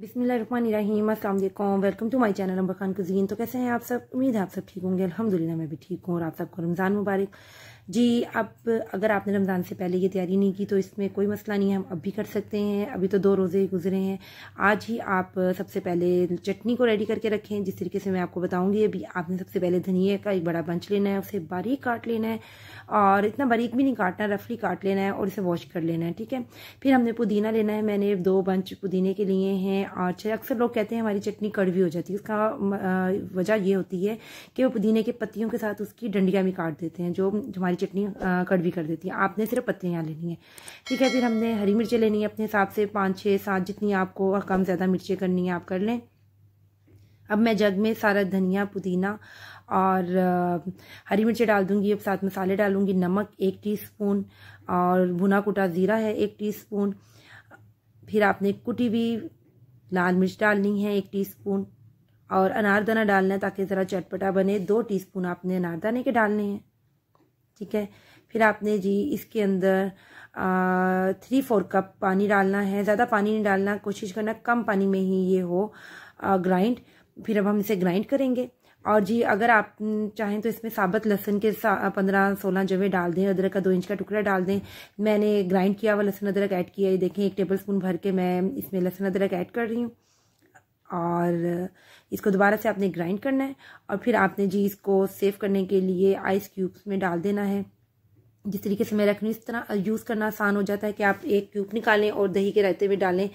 बिसमीम अल्लाम welcome to my channel Amber Khan cuisine तो कैसे हैं आप सब उम्मीद है आप सब ठीक होंगे अल्हम्दुलिल्लाह मैं भी ठीक हूँ और आप सबको रमज़ान मुबारक जी अब अगर आपने रमज़ान से पहले ये तैयारी नहीं की तो इसमें कोई मसला नहीं है हम अभी कर सकते हैं अभी तो दो रोज़े गुजरे हैं आज ही आप सबसे पहले चटनी को रेडी करके रखें जिस तरीके से मैं आपको बताऊंगी अभी आपने सबसे पहले धनिया का एक बड़ा बंच लेना है उसे बारीक काट लेना है और इतना बारीक भी नहीं काटना रफली काट लेना है और इसे वॉश कर लेना है ठीक है फिर हमने पुदीना लेना है मैंने दो बंच पुदीने के लिए हैं और अक्सर लोग कहते हैं हमारी चटनी कड़वी हो जाती है उसका वजह यह होती है कि वो पुदीने के पत्तियों के साथ उसकी डंडिया भी काट देते हैं जो हमारी चटनी कड़वी कर देती है आपने सिर्फ पत्तियाँ यहाँ लेनी है ठीक है फिर हमने हरी मिर्चें लेनी है अपने हिसाब से पाँच छः सात जितनी आपको कम ज़्यादा मिर्चें करनी है आप कर लें अब मैं जग में सारा धनिया पुदीना और हरी मिर्चें डाल दूंगी अब साथ मसाले डालूंगी नमक एक टीस्पून और भुना कुटा ज़ीरा है एक टीस्पून फिर आपने कुटी हुई लाल मिर्च डालनी है एक टीस्पून और अनारदाना डालना है ताकि ज़रा चटपटा बने दो टीस्पून आपने अनारदाने के डालने हैं ठीक है फिर आपने जी इसके अंदर थ्री फोर कप पानी डालना है ज़्यादा पानी नहीं डालना कोशिश करना कम पानी में ही ये हो आ, ग्राइंड फिर अब हम इसे ग्राइंड करेंगे और जी अगर आप चाहें तो इसमें साबत लहसन के पंद्रह सोलह जवे डाल दें अदरक का दो इंच का टुकड़ा डाल दें मैंने ग्राइंड किया हुआ लहसुन अदरक ऐड किया ये देखें एक टेबल स्पून भर के मैं इसमें लहसुन अदरक ऐड कर रही हूँ और इसको दोबारा से आपने ग्राइंड करना है और फिर आपने जी इसको सेव करने के लिए आइस क्यूब्स में डाल देना है जिस तरीके से मैं रख रही हूँ इस तरह यूज़ करना आसान हो जाता है कि आप एक क्यूब निकालें और दही के रायते में डालें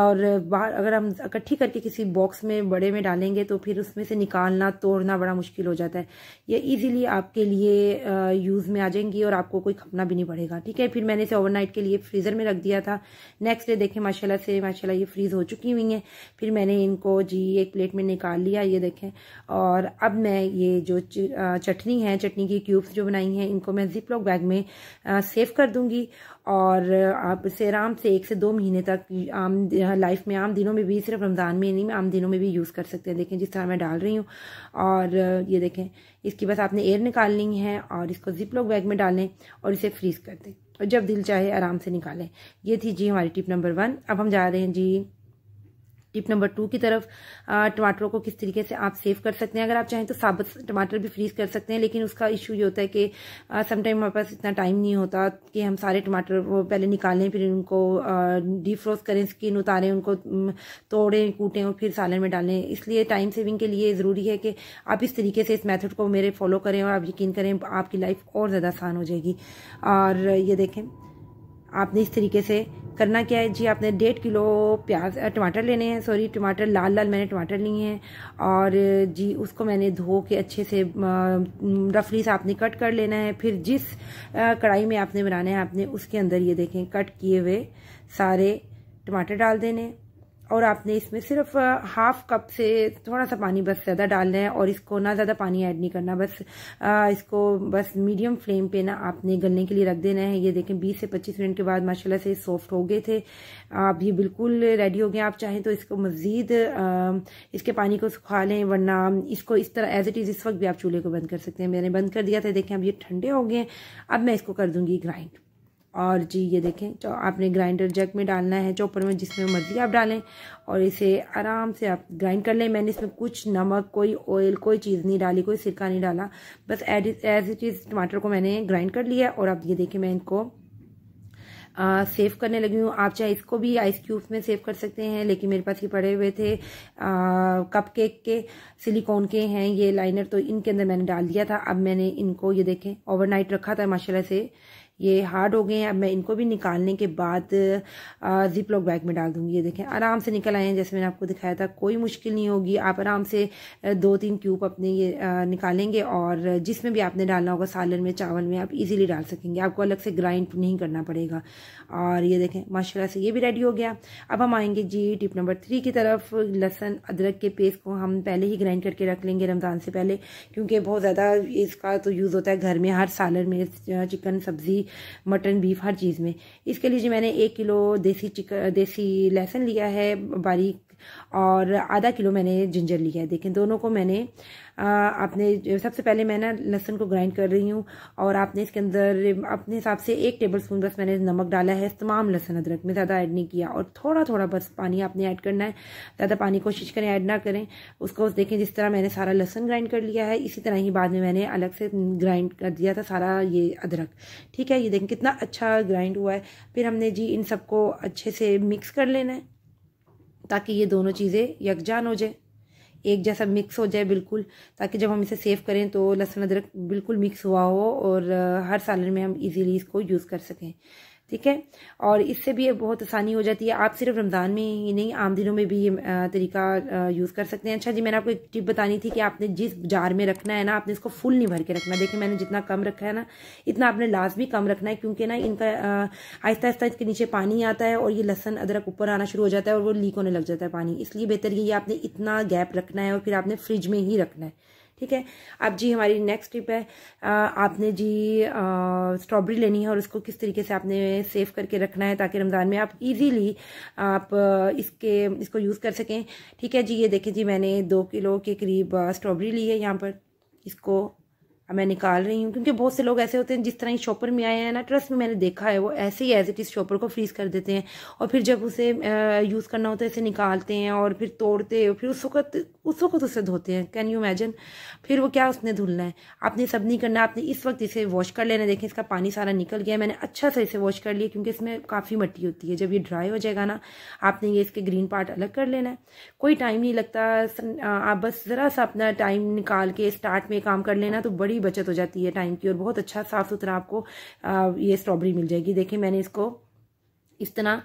और बाहर अगर हम इकट्ठी करके किसी बॉक्स में बड़े में डालेंगे तो फिर उसमें से निकालना तोड़ना बड़ा मुश्किल हो जाता है ये इजीली आपके लिए यूज़ में आ जाएंगी और आपको कोई खपना भी नहीं पड़ेगा ठीक है फिर मैंने इसे ओवर के लिए फ्रीज़र में रख दिया था नेक्स्ट डे देखें माशाला से माशाला ये फ्रीज़ हो चुकी हुई हैं फिर मैंने इनको जी एक प्लेट में निकाल लिया ये देखें और अब मैं ये जो चटनी है चटनी की क्यूब्स जो बनाई हैं इनको मैं जिप लॉक बैग में सेव कर दूंगी और आप इसे आराम से एक से दो महीने तक आम लाइफ में आम दिनों में भी सिर्फ रमज़ान में नहीं आम दिनों में भी यूज़ कर सकते हैं देखें जिस तरह मैं डाल रही हूँ और ये देखें इसकी बस आपने एयर निकालनी है और इसको जिप लॉक बैग में डालें और इसे फ्रीज़ कर दें और जब दिल चाहे आराम से निकालें ये थी जी हमारी टिप नंबर वन अब हम जा रहे हैं जी टिप नंबर टू की तरफ टमाटरों को किस तरीके से आप सेव कर सकते हैं अगर आप चाहें तो साबुत टमाटर भी फ्रीज कर सकते हैं लेकिन उसका इशू ये होता है कि समटाइम हमारे पास इतना टाइम नहीं होता कि हम सारे टमाटर वो पहले निकालें फिर उनको डीफ्रोस्ट करें स्किन उतारें उनको तोड़ें कूटें और फिर सालन में डालें इसलिए टाइम सेविंग के लिए ज़रूरी है कि आप इस तरीके से इस मैथड को मेरे फॉलो करें और आप यकीन करें आपकी लाइफ और ज़्यादा आसान हो जाएगी और ये देखें आपने इस तरीके से करना क्या है जी आपने डेढ़ किलो प्याज टमाटर लेने हैं सॉरी टमाटर लाल लाल मैंने टमाटर लिए हैं और जी उसको मैंने धो के अच्छे से रफली से आपने कट कर लेना है फिर जिस कढ़ाई में आपने बनाना है आपने उसके अंदर ये देखें कट किए हुए सारे टमाटर डाल देने और आपने इसमें सिर्फ हाफ कप से थोड़ा सा पानी बस ज़्यादा डालना है और इसको ना ज़्यादा पानी ऐड नहीं करना बस आ, इसको बस मीडियम फ्लेम पे ना आपने गलने के लिए रख देना है ये देखें 20 से 25 मिनट के बाद माशाल्लाह से सॉफ्ट हो गए थे आप ये बिल्कुल रेडी हो गए आप चाहें तो इसको मज़ीद इसके पानी को सुखा लें वरना इसको इस तरह एज इट इज़ इस वक्त भी आप चूल्हे को बंद कर सकते हैं मैंने बंद कर दिया था देखें अब ये ठंडे हो गए अब मैं इसको कर दूँगी ग्राइंड और जी ये देखें जो आपने ग्राइंडर जग में डालना है चॉपर में जिसमें मर्जी आप डालें और इसे आराम से आप ग्राइंड कर लें मैंने इसमें कुछ नमक कोई ऑयल कोई चीज़ नहीं डाली कोई सिरका नहीं डाला बस एड एज इट इज़ टमाटर को मैंने ग्राइंड कर लिया और अब ये देखें मैं इनको सेव करने लगी हूँ आप चाहे इसको भी आइस क्यूब में सेव कर सकते हैं लेकिन मेरे पास ये पड़े हुए थे कप केक के सिलिकॉन के हैं ये लाइनर तो इनके अंदर मैंने डाल दिया था अब मैंने इनको ये देखें ओवरनाइट रखा था माशाल्लाह से ये हार्ड हो गए हैं अब मैं इनको भी निकालने के बाद जिप लॉक बैग में डाल दूंगी ये देखें आराम से निकल आए हैं जैसे मैंने आपको दिखाया था कोई मुश्किल नहीं होगी आप आराम से दो तीन क्यूब अपने ये निकालेंगे और जिसमें भी आपने डालना होगा सालन में चावल में आप इजीली डाल सकेंगे आपको अलग से ग्राइंड नहीं करना पड़ेगा और ये देखें माशाल्लाह से ये भी रेडी हो गया अब हम आएंगे जी टिप नंबर थ्री की तरफ लहसन अदरक के पेस्ट को हम पहले ही ग्राइंड करके रख लेंगे रमज़ान से पहले क्योंकि बहुत ज़्यादा इसका तो यूज़ होता है घर में हर सालन में चिकन सब्ज़ी मटन बीफ हर चीज़ में इसके लिए मैंने एक किलो देसी चिकन देसी लहसुन लिया है बारीक और आधा किलो मैंने जिंजर लिया है देखें दोनों को मैंने आपने सबसे पहले मैं ना लहसुन को ग्राइंड कर रही हूँ और आपने इसके अंदर अपने हिसाब से एक टेबल स्पून बस मैंने नमक डाला है तमाम लहसुन अदरक में ज़्यादा ऐड नहीं किया और थोड़ा थोड़ा बस पानी आपने ऐड करना है ज़्यादा पानी कोशिश करें ऐड ना करें उसको देखें जिस तरह मैंने सारा लहसुन ग्राइंड कर लिया है इसी तरह ही बाद में मैंने अलग से ग्राइंड कर दिया था सारा ये अदरक ठीक है ये देखें कितना अच्छा ग्राइंड हुआ है फिर हमने जी इन सबको अच्छे से मिक्स कर लेना है ताकि ये दोनों चीज़ें यकजान हो जाए एक जैसा मिक्स हो जाए बिल्कुल ताकि जब हम इसे सेव करें तो लहसुन अदरक बिल्कुल मिक्स हुआ हो और हर सालन में हम इजीली इसको यूज़ कर सकें ठीक है और इससे भी बहुत आसानी हो जाती है आप सिर्फ रमज़ान में ही नहीं आम दिनों में भी ये तरीका यूज़ कर सकते हैं अच्छा जी मैंने आपको एक टिप बतानी थी कि आपने जिस जार में रखना है ना आपने इसको फुल नहीं भर के रखना देखिए मैंने जितना कम रखा है ना इतना आपने लाजमी कम रखना है क्योंकि ना इनका आहिस्ता आहिस्ता इसके नीचे पानी आता है और ये लहसन अदरक ऊपर आना शुरू हो जाता है और वो लीक होने लग जाता है पानी इसलिए बेहतर ये आपने इतना गैप रखना है और फिर आपने फ्रिज में ही रखना है ठीक है अब जी हमारी नेक्स्ट टिप है आ, आपने जी स्ट्रॉबेरी लेनी है और उसको किस तरीके से आपने सेव करके रखना है ताकि रमज़ान में आप इजीली आप इसके इसको यूज़ कर सकें ठीक है जी ये देखें जी मैंने दो किलो के करीब स्ट्रॉबेरी ली है यहाँ पर इसको अब मैं निकाल रही हूँ क्योंकि बहुत से लोग ऐसे होते हैं जिस तरह ही शॉपर में आए हैं ना ट्रस्ट में मैंने देखा है वो ऐसे ही एज इट इज़ शॉपर को फ्रीज़ कर देते हैं और फिर जब उसे यूज़ करना होता है इसे निकालते हैं और फिर तोड़ते हैं फिर उस वक्त उस वक्त उसे धोते हैं कैन यू इमेजन फिर वो क्या उसने धुलना है आपने सब नहीं करना आपने इस वक्त इसे वॉश कर लेना देखें इसका पानी सारा निकल गया मैंने अच्छा सा इसे वॉश कर लिया क्योंकि इसमें काफ़ी मट्टी होती है जब ये ड्राई हो जाएगा ना आपने ये इसके ग्रीन पार्ट अलग कर लेना है कोई टाइम नहीं लगता आप बस ज़रा सा अपना टाइम निकाल के स्टार्ट में काम कर लेना तो बड़ी बचत हो जाती है टाइम की और बहुत अच्छा साफ सुथरा आपको ये स्ट्रॉबेरी मिल जाएगी देखिए मैंने इसको इस तरह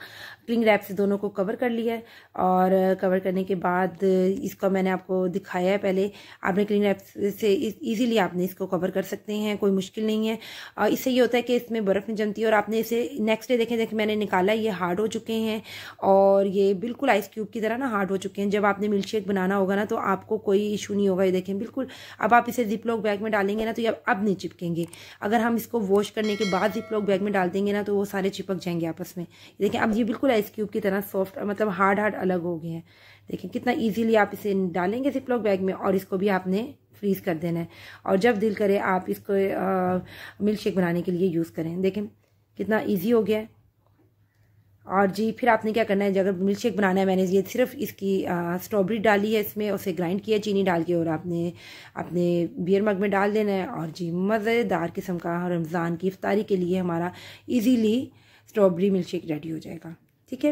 क्लिंग रैप से दोनों को कवर कर लिया है और कवर करने के बाद इसका मैंने आपको दिखाया है पहले आपने क्लिंग रैप से इजीली आपने इसको कवर कर सकते हैं कोई मुश्किल नहीं है और इससे ये होता है कि इसमें बर्फ़ नहीं जमती और आपने इसे नेक्स्ट डे देखें देखें मैंने निकाला ये हार्ड हो चुके हैं और ये बिल्कुल आइस क्यूब की तरह ना हार्ड हो चुके हैं जब आपने मिल्क शेक बनाना होगा ना तो आपको कोई इशू नहीं होगा ये देखें बिल्कुल अब आप इसे जिप लॉक बैग में डालेंगे ना तो ये अब नहीं चिपकेंगे अगर हम इसको वॉश करने के बाद जिप लॉक बैग में डाल देंगे ना तो वो सारे चिपक जाएंगे आपस में देखें अब ये बिल्कुल आइस क्यूब की तरह सॉफ्ट मतलब हार्ड हार्ड अलग हो गए हैं देखें कितना इजीली आप इसे डालेंगे सिप्लॉक बैग में और इसको भी आपने फ्रीज कर देना है और जब दिल करे आप इसको मिल्क शेक बनाने के लिए यूज़ करें देखें कितना ईजी हो गया और जी फिर आपने क्या करना है अगर मिल्क शेक बनाना है मैंने ये सिर्फ इसकी स्ट्रॉबेरी डाली है इसमें उसे ग्राइंड किया चीनी डाल के और आपने अपने बियर मग में डाल देना है और जी मज़ेदार किस्म का रमज़ान की इफ्तारी के लिए हमारा easily strawberry milk shake ready हो जाएगा ठीक है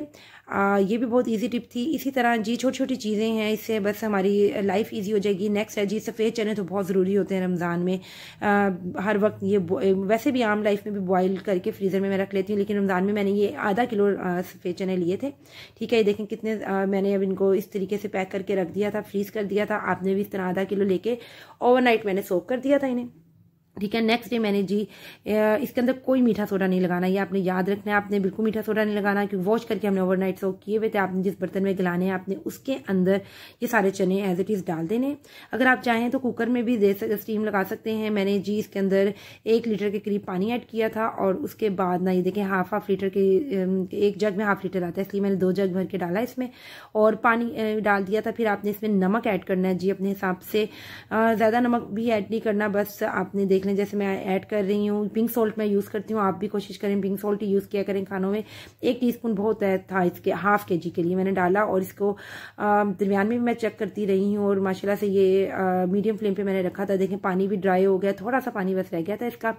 ये भी बहुत इजी टिप थी इसी तरह जी छोटी छोटी चीज़ें हैं इससे बस हमारी लाइफ इजी हो जाएगी नेक्स्ट है जी सफ़ेद चने तो बहुत ज़रूरी होते हैं रमज़ान में आ, हर वक्त ये वैसे भी आम लाइफ में भी बॉईल करके फ्रीज़र में मैं रख लेती हूँ लेकिन रमज़ान में मैंने ये आधा किलो सफ़ेद चने लिए थे ठीक है ये देखें कितने आ, मैंने अब इनको इस तरीके से पैक करके रख दिया था फ्रीज़ कर दिया था आपने भी इस तरह आधा किलो लेके ओवर मैंने सोव कर दिया था इन्हें ठीक है नेक्स्ट डे मैंने जी इसके अंदर कोई मीठा सोडा नहीं लगाना ये आपने याद रखना है आपने बिल्कुल मीठा सोडा नहीं लगाना क्योंकि वॉश करके हमने ओवरनाइट सोक किए हुए थे आपने जिस बर्तन में गलाने हैं आपने उसके अंदर ये सारे चने एज इट इज़ डाल देने अगर आप चाहें तो कुकर में भी दे स्टीम लगा सकते हैं मैंने जी इसके अंदर एक लीटर के करीब पानी ऐड किया था और उसके बाद ना ये देखें हाफ हाफ लीटर के एक जग में हाफ लीटर आता है इसलिए मैंने दो जग भर के डाला इसमें और पानी डाल दिया था फिर आपने इसमें नमक ऐड करना है जी अपने हिसाब से ज़्यादा नमक भी ऐड नहीं करना बस आपने देख देख लें जैसे मैं ऐड कर रही हूँ पिंक सॉल्ट मैं यूज़ करती हूँ आप भी कोशिश करें पिंक सॉल्ट ही यूज़ किया करें खानों में एक टीस्पून बहुत था इसके हाफ के जी के लिए मैंने डाला और इसको दरमियान में भी मैं चेक करती रही हूँ और माशाला से ये मीडियम फ्लेम पर मैंने रखा था देखें पानी भी ड्राई हो गया थोड़ा सा पानी बस रह गया था इसका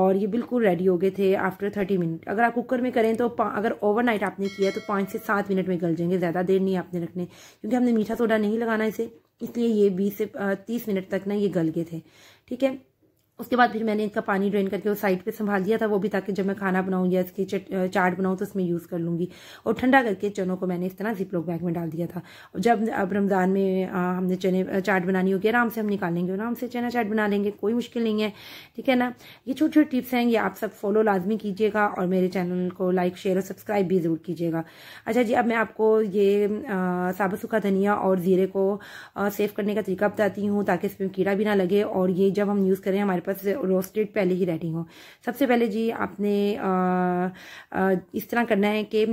और ये बिल्कुल रेडी हो गए थे आफ्टर थर्टी मिनट अगर आप कुकर में करें तो अगर ओवर आपने किया तो पाँच से सात मिनट में गल जाएंगे ज़्यादा देर नहीं आपने रखने क्योंकि हमने मीठा सोडा नहीं लगाना इसे इसलिए ये बीस से तीस मिनट तक ना ये गल गए थे ठीक है उसके बाद फिर मैंने इसका पानी ड्रेन करके उस साइड पे संभाल दिया था वो भी ताकि जब मैं खाना बनाऊँ या इसकी चाट बनाऊँ तो उसमें यूज़ कर लूँगी और ठंडा करके चनों को मैंने इस तरह जिपलोक बैग में डाल दिया था जब अब रमज़ान में आ, हमने चने चाट बनानी होगी आराम से हम निकाल लेंगे आराम से चना चाट बना लेंगे कोई मुश्किल नहीं है ठीक है ना ये छोटे छोटे टिप्स हैं ये आप सब फॉलो लाजमी कीजिएगा और मेरे चैनल को लाइक शेयर और सब्सक्राइब भी ज़रूर कीजिएगा अच्छा जी अब मैं आपको ये साबुत सूखा धनिया और ज़ीरे को सेव करने का तरीका बताती हूँ ताकि इसमें कीड़ा भी ना लगे और ये जब हम यूज़ करें हमारे बस रोस्टेड पहले ही रेडी हो सबसे पहले जी आपने आ, आ, इस तरह करना है कि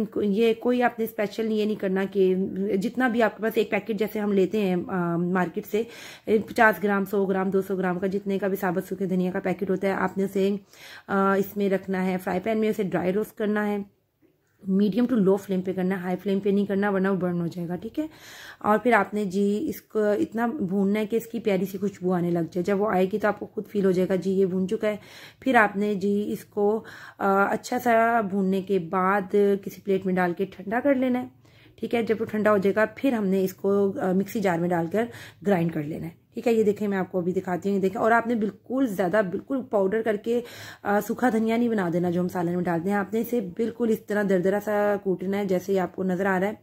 ये कोई आपने स्पेशल ये नहीं करना कि जितना भी आपके पास एक पैकेट जैसे हम लेते हैं आ, मार्केट से पचास ग्राम सौ ग्राम दो सौ ग्राम का जितने का भी साबुत सूखे धनिया का पैकेट होता है आपने उसे इसमें रखना है फ्राई पैन में उसे ड्राई रोस्ट करना है मीडियम टू लो फ्लेम पे करना हाई फ्लेम पे नहीं करना वरना वो बर्न हो जाएगा ठीक है और फिर आपने जी इसको इतना भूनना है कि इसकी प्यारी सी खुशबू आने लग जाए जब वो आएगी तो आपको खुद फील हो जाएगा जी ये भून चुका है फिर आपने जी इसको अच्छा सा भूनने के बाद किसी प्लेट में डाल के ठंडा कर लेना है ठीक है जब वो ठंडा हो जाएगा फिर हमने इसको मिक्सी जार में डालकर ग्राइंड कर लेना है ठीक है ये देखें मैं आपको अभी दिखाती हूँ ये देखें और आपने बिल्कुल ज़्यादा बिल्कुल पाउडर करके आ, सूखा धनिया नहीं बना देना जो हम सालन में डालते हैं आपने इसे बिल्कुल इस तरह दरदरा सा कूटना है जैसे ही आपको नज़र आ रहा है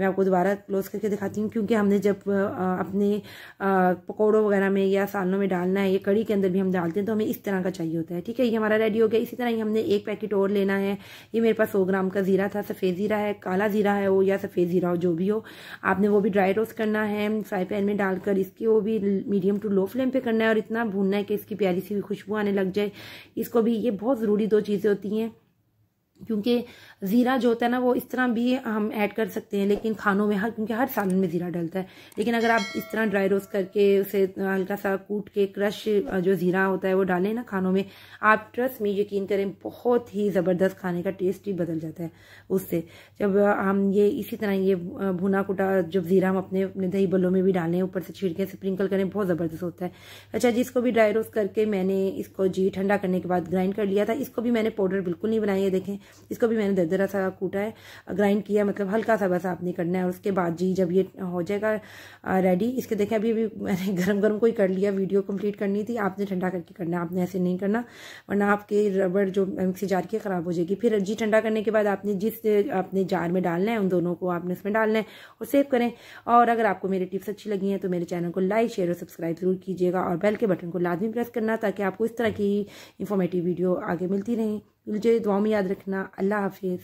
मैं आपको दोबारा क्लोज करके दिखाती हूँ क्योंकि हमने जब अपने पकौड़ों वगैरह में या सालनों में डालना है या कड़ी के अंदर भी हम डालते हैं तो हमें इस तरह का चाहिए होता है ठीक है ये हमारा रेडी हो गया इसी तरह ही हमने एक पैकेट और लेना है ये मेरे पास सौ ग्राम का ज़ीरा था सफ़ेद ज़ीरा है काला ज़ीरा है वो या सफ़ेद ज़ीरा हो जो भी हो आपने वो भी ड्राई रोस्ट करना है फ्राई पैन में डालकर इसकी वो भी मीडियम टू लो फ्लेम पे करना है और इतना भूनना है कि इसकी प्यारी सी खुशबू आने लग जाए इसको भी ये बहुत ज़रूरी दो चीज़ें होती हैं क्योंकि ज़ीरा जो होता है ना वो इस तरह भी हम ऐड कर सकते हैं लेकिन खानों में हर क्योंकि हर सालन में ज़ीरा डलता है लेकिन अगर आप इस तरह ड्राई रोस्ट करके उसे हल्का सा कूट के क्रश जो ज़ीरा होता है वो डालें ना खानों में आप ट्रस्ट में यकीन करें बहुत ही ज़बरदस्त खाने का टेस्ट ही बदल जाता है उससे जब हम ये इसी तरह ये भुना कुटा जब ज़ीरा हम अपने अपने दही बल्लों में भी डालें ऊपर से छिड़कें स्प्रिंकल करें बहुत ज़बरदस्त होता है अच्छा जी इसको भी ड्राई रोस्ट करके मैंने इसको जी ठंडा करने के बाद ग्राइंड कर लिया था इसको भी मैंने पाउडर बिल्कुल नहीं बनाया देखें इसको भी मैंने दरदरा सा कूटा है ग्राइंड किया मतलब हल्का सा बस आपने करना है और उसके बाद जी जब ये हो जाएगा रेडी इसके देखें अभी अभी मैंने गर्म गर्म कोई कर लिया वीडियो कंप्लीट करनी थी आपने ठंडा करके करना आपने ऐसे नहीं करना वरना आपके रबड़ जो मिक्सी जार की ख़राब हो जाएगी फिर जी ठंडा करने के बाद आपने जिस अपने जार में डालना है उन दोनों को आपने उसमें डालना है और सेव करें और अगर आपको मेरी टिप्स अच्छी लगी हैं तो मेरे चैनल को लाइक शेयर और सब्सक्राइब जरूर कीजिएगा और बेल के बटन को लाजमी प्रेस करना ताकि आपको इस तरह की इन्फॉर्मेटिव वीडियो आगे मिलती रहें للجيد وعمياد ركنا الله حافظ